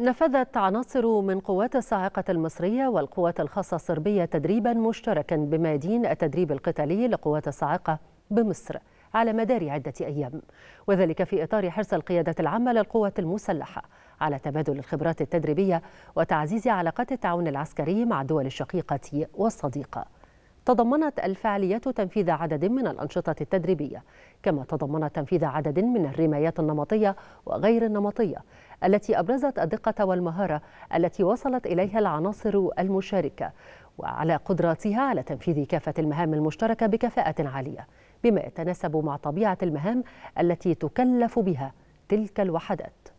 نفذت عناصر من قوات الصاعقة المصرية والقوات الخاصة الصربية تدريبا مشتركا بمادين التدريب القتالي لقوات الصاعقة بمصر على مدار عدة أيام وذلك في إطار حرص القيادة العامة للقوات المسلحة على تبادل الخبرات التدريبية وتعزيز علاقات التعاون العسكري مع الدول الشقيقة والصديقة تضمنت الفعاليات تنفيذ عدد من الأنشطة التدريبية كما تضمنت تنفيذ عدد من الرمايات النمطية وغير النمطية التي أبرزت الدقة والمهارة التي وصلت إليها العناصر المشاركة وعلى قدراتها على تنفيذ كافة المهام المشتركة بكفاءة عالية بما يتناسب مع طبيعة المهام التي تكلف بها تلك الوحدات